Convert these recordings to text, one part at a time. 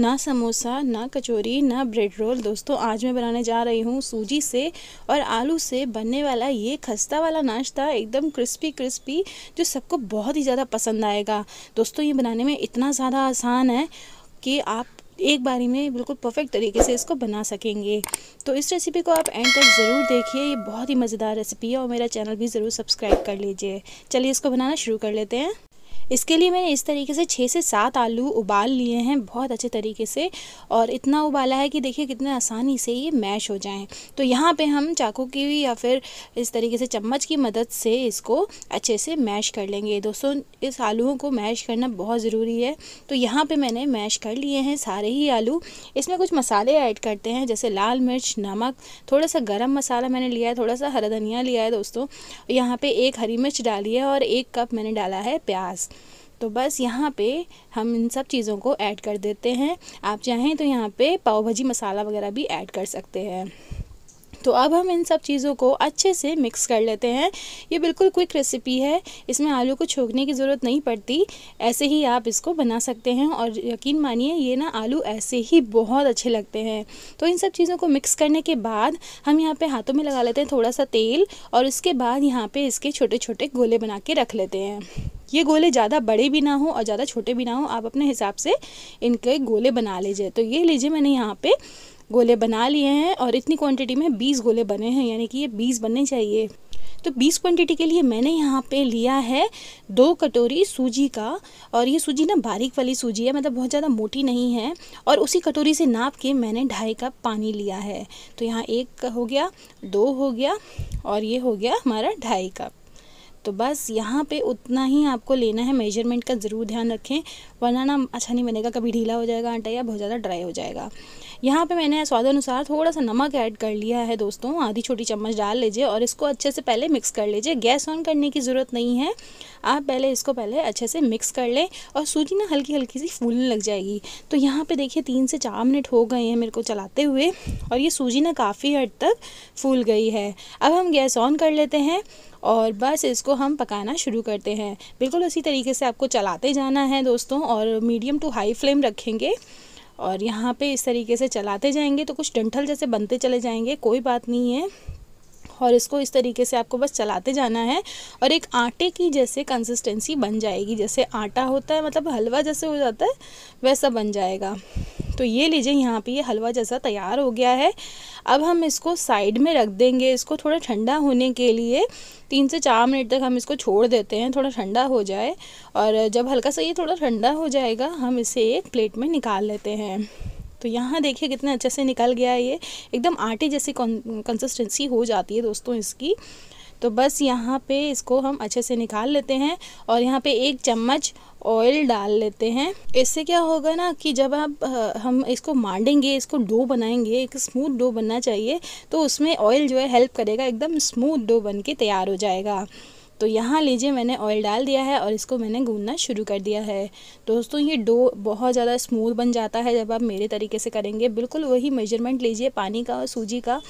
ना समोसा ना कचौरी ना ब्रेड रोल दोस्तों आज मैं बनाने जा रही हूँ सूजी से और आलू से बनने वाला ये खस्ता वाला नाश्ता एकदम क्रिस्पी क्रिस्पी जो सबको बहुत ही ज़्यादा पसंद आएगा दोस्तों ये बनाने में इतना ज़्यादा आसान है कि आप एक बारी में बिल्कुल परफेक्ट तरीके से इसको बना सकेंगे तो इस रेसिपी को आप एंड तक ज़रूर देखिए ये बहुत ही मज़ेदार रेसिपी है और मेरा चैनल भी ज़रूर सब्सक्राइब कर लीजिए चलिए इसको बनाना शुरू कर लेते हैं इसके लिए मैंने इस तरीके से छः से सात आलू उबाल लिए हैं बहुत अच्छे तरीके से और इतना उबाला है कि देखिए कितने आसानी से ये मैश हो जाएँ तो यहाँ पर हम चाकू की या फिर इस तरीके से चम्मच की मदद से इसको अच्छे से मैश कर लेंगे दोस्तों इस आलूओं को मैश करना बहुत ज़रूरी है तो यहाँ पर मैंने मैश कर लिए हैं सारे ही आलू इसमें कुछ मसाले ऐड करते हैं जैसे लाल मिर्च नमक थोड़ा सा गरम मसाला मैंने लिया है थोड़ा सा हरा धनिया लिया है दोस्तों यहाँ पे एक हरी मिर्च डाली है और एक कप मैंने डाला है प्याज तो बस यहाँ पे हम इन सब चीज़ों को ऐड कर देते हैं आप चाहें तो यहाँ पे पाव भाजी मसाला वगैरह भी ऐड कर सकते हैं तो अब हम इन सब चीज़ों को अच्छे से मिक्स कर लेते हैं ये बिल्कुल क्विक रेसिपी है इसमें आलू को छोकने की ज़रूरत नहीं पड़ती ऐसे ही आप इसको बना सकते हैं और यकीन मानिए ये ना आलू ऐसे ही बहुत अच्छे लगते हैं तो इन सब चीज़ों को मिक्स करने के बाद हम यहाँ पे हाथों में लगा लेते हैं थोड़ा सा तेल और उसके बाद यहाँ पर इसके छोटे छोटे गोले बना के रख लेते हैं ये गोले ज़्यादा बड़े भी ना हो और ज़्यादा छोटे भी ना हो आप अपने हिसाब से इनके गोले बना लीजिए तो ये लीजिए मैंने यहाँ पे गोले बना लिए हैं और इतनी क्वांटिटी में बीस गोले बने हैं यानी कि ये बीस बनने चाहिए तो 20 क्वांटिटी के लिए मैंने यहाँ पे लिया है दो कटोरी सूजी का और ये सूजी ना बारीक वाली सूजी है मतलब बहुत ज़्यादा मोटी नहीं है और उसी कटोरी से नाप के मैंने ढाई कप पानी लिया है तो यहाँ एक हो गया दो हो गया और ये हो गया हमारा ढाई कप तो बस यहाँ पे उतना ही आपको लेना है मेजरमेंट का ज़रूर ध्यान रखें वरना ना अच्छा नहीं बनेगा कभी ढीला हो जाएगा आटा या बहुत ज़्यादा ड्राई हो जाएगा यहाँ पे मैंने अनुसार थोड़ा सा नमक ऐड कर लिया है दोस्तों आधी छोटी चम्मच डाल लीजिए और इसको अच्छे से पहले मिक्स कर लीजिए गैस ऑन करने की ज़रूरत नहीं है आप पहले इसको पहले अच्छे से मिक्स कर लें और सूजी ना हल्की हल्की सी फूलने लग जाएगी तो यहाँ पर देखिए तीन से चार मिनट हो गए हैं मेरे को चलाते हुए और ये सूजी ना काफ़ी हद तक फूल गई है अब हम गैस ऑन कर लेते हैं और बस इसको हम पकाना शुरू करते हैं बिल्कुल उसी तरीके से आपको चलाते जाना है दोस्तों और मीडियम टू हाई फ्लेम रखेंगे और यहाँ पे इस तरीके से चलाते जाएंगे तो कुछ डंठल जैसे बनते चले जाएंगे कोई बात नहीं है और इसको इस तरीके से आपको बस चलाते जाना है और एक आटे की जैसे कंसिस्टेंसी बन जाएगी जैसे आटा होता है मतलब हलवा जैसे हो जाता है वैसा बन जाएगा तो ये लीजिए यहाँ पे ये हलवा जैसा तैयार हो गया है अब हम इसको साइड में रख देंगे इसको थोड़ा ठंडा होने के लिए तीन से चार मिनट तक हम इसको छोड़ देते हैं थोड़ा ठंडा हो जाए और जब हल्का सा ये थोड़ा ठंडा हो जाएगा हम इसे एक प्लेट में निकाल लेते हैं तो यहाँ देखिए कितने अच्छे से निकल गया है ये एकदम आटे जैसी कंसिस्टेंसी हो जाती है दोस्तों इसकी तो बस यहाँ पे इसको हम अच्छे से निकाल लेते हैं और यहाँ पे एक चम्मच ऑयल डाल लेते हैं इससे क्या होगा ना कि जब आप हम इसको मांडेंगे इसको डो बनाएंगे एक स्मूथ डो बनना चाहिए तो उसमें ऑयल जो है हेल्प करेगा एकदम स्मूथ डो बन के तैयार हो जाएगा तो यहाँ लीजिए मैंने ऑयल डाल दिया है और इसको मैंने गूंदना शुरू कर दिया है दोस्तों ये डो बहुत ज़्यादा स्मूथ बन जाता है जब आप मेरे तरीके से करेंगे बिल्कुल वही मेजरमेंट लीजिए पानी का और सूजी का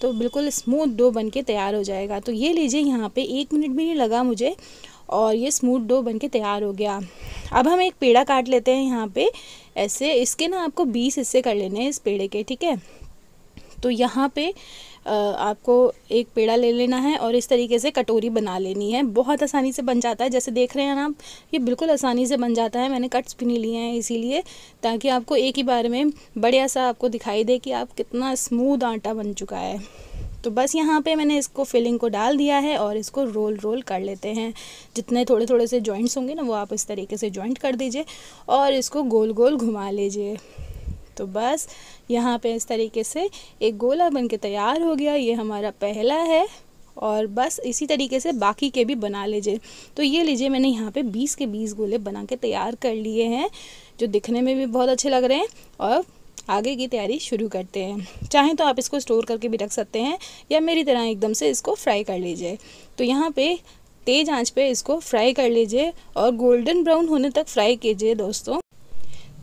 तो बिल्कुल स्मूथ डो बन के तैयार हो जाएगा तो ये लीजिए यहाँ पर एक मिनट भी नहीं लगा मुझे और ये स्मूथ डो बन के तैयार हो गया अब हम एक पेड़ा काट लेते हैं यहाँ पर ऐसे इसके ना आपको बीस हिस्से कर लेने हैं इस पेड़े के ठीक है तो यहाँ पे आपको एक पेड़ा ले लेना है और इस तरीके से कटोरी बना लेनी है बहुत आसानी से बन जाता है जैसे देख रहे हैं आप ये बिल्कुल आसानी से बन जाता है मैंने कट्स भी नहीं लिए हैं इसीलिए ताकि आपको एक ही बार में बढ़िया सा आपको दिखाई दे कि आप कितना स्मूद आटा बन चुका है तो बस यहाँ पे मैंने इसको फिलिंग को डाल दिया है और इसको रोल रोल कर लेते हैं जितने थोड़े थोड़े से जॉइंट्स होंगे ना वो आप इस तरीके से जॉइंट कर दीजिए और इसको गोल गोल घुमा लीजिए तो बस यहाँ पे इस तरीके से एक गोला बन के तैयार हो गया ये हमारा पहला है और बस इसी तरीके से बाकी के भी बना लीजिए तो ये लीजिए मैंने यहाँ पे 20 के 20 गोले बना के तैयार कर लिए हैं जो दिखने में भी बहुत अच्छे लग रहे हैं और आगे की तैयारी शुरू करते हैं चाहें तो आप इसको स्टोर करके भी रख सकते हैं या मेरी तरह एकदम से इसको फ्राई कर लीजिए तो यहाँ पे तेज़ आंच पे इसको फ्राई कर लीजिए और गोल्डन ब्राउन होने तक फ्राई कीजिए दोस्तों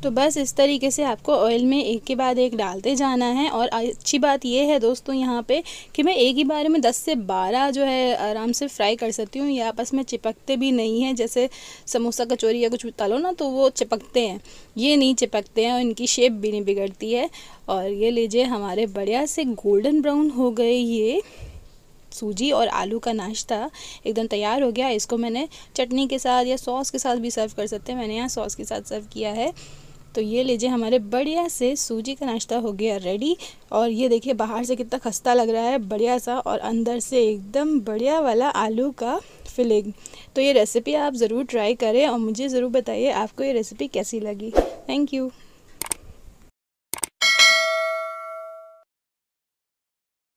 तो बस इस तरीके से आपको ऑयल में एक के बाद एक डालते जाना है और अच्छी बात यह है दोस्तों यहाँ पे कि मैं एक ही बार में 10 से 12 जो है आराम से फ्राई कर सकती हूँ या आपस में चिपकते भी नहीं हैं जैसे समोसा कचौरी या कुछ तलो ना तो वो चिपकते हैं ये नहीं चिपकते हैं और इनकी शेप भी नहीं बिगड़ती है और ये लीजिए हमारे बढ़िया से गोल्डन ब्राउन हो गए ये सूजी और आलू का नाश्ता एकदम तैयार हो गया इसको मैंने चटनी के साथ या सॉस के साथ भी सर्व कर सकते हैं मैंने यहाँ सॉस के साथ सर्व किया है तो ये लीजिए हमारे बढ़िया से सूजी का नाश्ता हो गया रेडी और ये देखिए बाहर से कितना खस्ता लग रहा है बढ़िया सा और अंदर से एकदम बढ़िया वाला आलू का फिलिंग तो ये रेसिपी आप ज़रूर ट्राई करें और मुझे ज़रूर बताइए आपको ये रेसिपी कैसी लगी थैंक यू